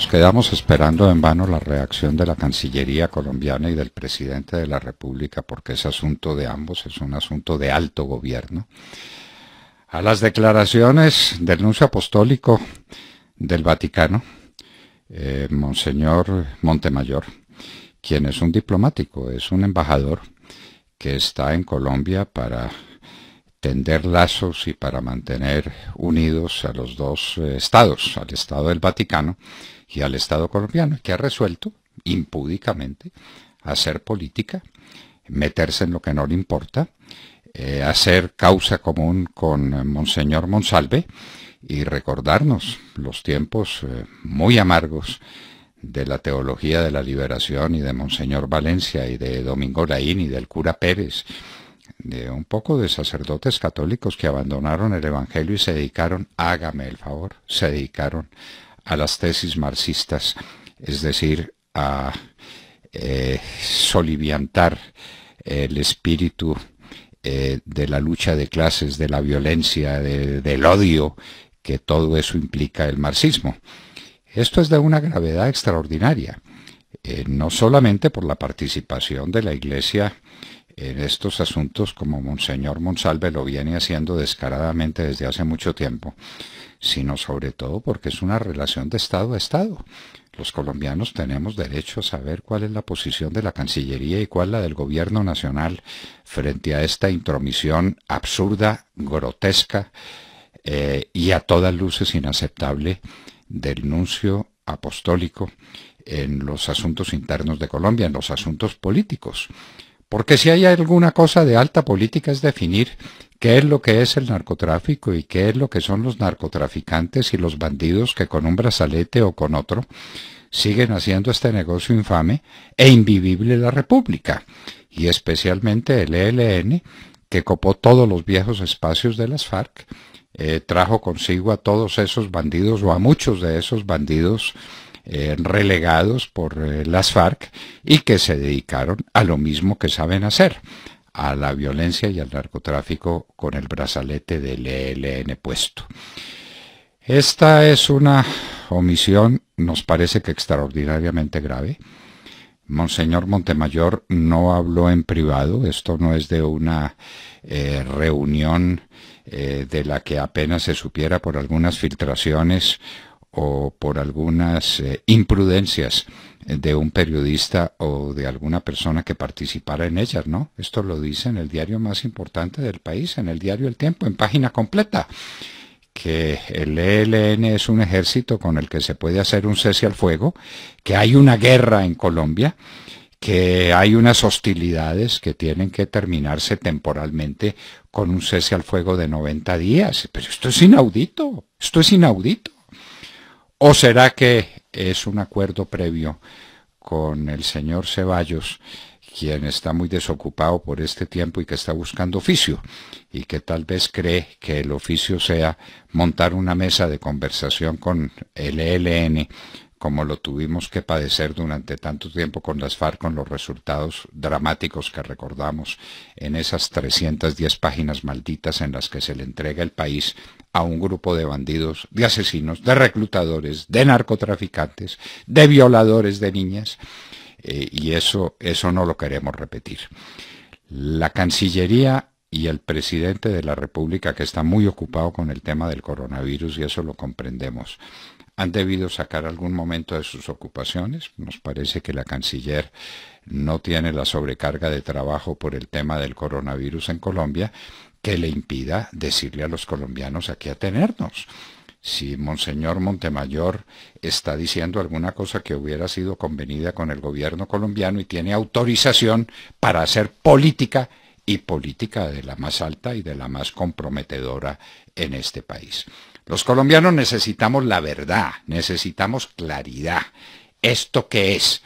Nos quedamos esperando en vano la reacción de la Cancillería colombiana y del presidente de la República, porque ese asunto de ambos, es un asunto de alto gobierno. A las declaraciones del nuncio apostólico del Vaticano, eh, Monseñor Montemayor, quien es un diplomático, es un embajador que está en Colombia para tender lazos y para mantener unidos a los dos eh, estados, al Estado del Vaticano y al Estado colombiano, que ha resuelto impúdicamente hacer política, meterse en lo que no le importa, eh, hacer causa común con Monseñor Monsalve y recordarnos los tiempos eh, muy amargos de la teología de la liberación y de Monseñor Valencia y de Domingo Laín y del cura Pérez, de un poco de sacerdotes católicos que abandonaron el Evangelio y se dedicaron, hágame el favor, se dedicaron a las tesis marxistas, es decir, a eh, soliviantar el espíritu eh, de la lucha de clases, de la violencia, del odio, que todo eso implica el marxismo. Esto es de una gravedad extraordinaria, eh, no solamente por la participación de la Iglesia en estos asuntos, como Monseñor Monsalve lo viene haciendo descaradamente desde hace mucho tiempo, sino sobre todo porque es una relación de Estado a Estado. Los colombianos tenemos derecho a saber cuál es la posición de la Cancillería y cuál la del Gobierno Nacional frente a esta intromisión absurda, grotesca eh, y a todas luces inaceptable del nuncio apostólico en los asuntos internos de Colombia, en los asuntos políticos. Porque si hay alguna cosa de alta política es definir qué es lo que es el narcotráfico y qué es lo que son los narcotraficantes y los bandidos que con un brazalete o con otro siguen haciendo este negocio infame e invivible la República, y especialmente el ELN, que copó todos los viejos espacios de las FARC, eh, trajo consigo a todos esos bandidos o a muchos de esos bandidos relegados por eh, las FARC y que se dedicaron a lo mismo que saben hacer, a la violencia y al narcotráfico con el brazalete del ELN puesto. Esta es una omisión, nos parece que extraordinariamente grave. Monseñor Montemayor no habló en privado, esto no es de una eh, reunión eh, de la que apenas se supiera por algunas filtraciones o por algunas eh, imprudencias de un periodista o de alguna persona que participara en ellas, ¿no? Esto lo dice en el diario más importante del país, en el diario El Tiempo, en página completa, que el ELN es un ejército con el que se puede hacer un cese al fuego, que hay una guerra en Colombia, que hay unas hostilidades que tienen que terminarse temporalmente con un cese al fuego de 90 días. Pero esto es inaudito, esto es inaudito. ¿O será que es un acuerdo previo con el señor Ceballos, quien está muy desocupado por este tiempo y que está buscando oficio, y que tal vez cree que el oficio sea montar una mesa de conversación con el ELN, como lo tuvimos que padecer durante tanto tiempo con las FARC, con los resultados dramáticos que recordamos en esas 310 páginas malditas en las que se le entrega el país a un grupo de bandidos, de asesinos, de reclutadores, de narcotraficantes, de violadores de niñas, eh, y eso, eso no lo queremos repetir. La Cancillería y el presidente de la República, que está muy ocupado con el tema del coronavirus, y eso lo comprendemos, han debido sacar algún momento de sus ocupaciones. Nos parece que la canciller no tiene la sobrecarga de trabajo por el tema del coronavirus en Colombia que le impida decirle a los colombianos aquí a tenernos Si Monseñor Montemayor está diciendo alguna cosa que hubiera sido convenida con el gobierno colombiano y tiene autorización para hacer política y política de la más alta y de la más comprometedora en este país. Los colombianos necesitamos la verdad, necesitamos claridad. ¿Esto qué es?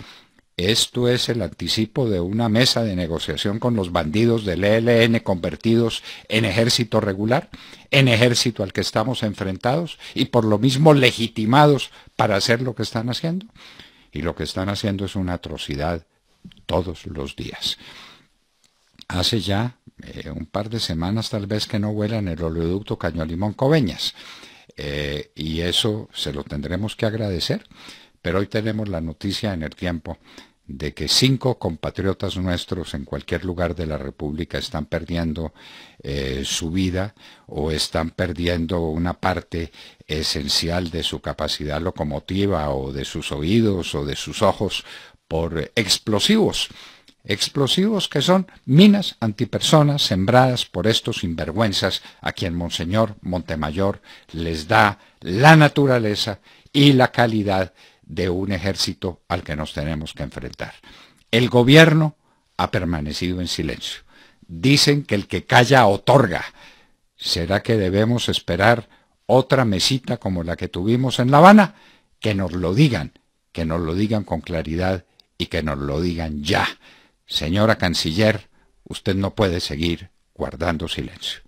Esto es el anticipo de una mesa de negociación con los bandidos del ELN convertidos en ejército regular, en ejército al que estamos enfrentados y por lo mismo legitimados para hacer lo que están haciendo. Y lo que están haciendo es una atrocidad todos los días. Hace ya eh, un par de semanas tal vez que no vuelan el oleoducto Caño Limón Coveñas. Eh, y eso se lo tendremos que agradecer. Pero hoy tenemos la noticia en el tiempo de que cinco compatriotas nuestros en cualquier lugar de la República están perdiendo eh, su vida o están perdiendo una parte esencial de su capacidad locomotiva o de sus oídos o de sus ojos por explosivos. Explosivos que son minas antipersonas sembradas por estos sinvergüenzas a quien Monseñor Montemayor les da la naturaleza y la calidad de un ejército al que nos tenemos que enfrentar. El gobierno ha permanecido en silencio. Dicen que el que calla otorga. ¿Será que debemos esperar otra mesita como la que tuvimos en La Habana? Que nos lo digan, que nos lo digan con claridad y que nos lo digan ya. Señora Canciller, usted no puede seguir guardando silencio.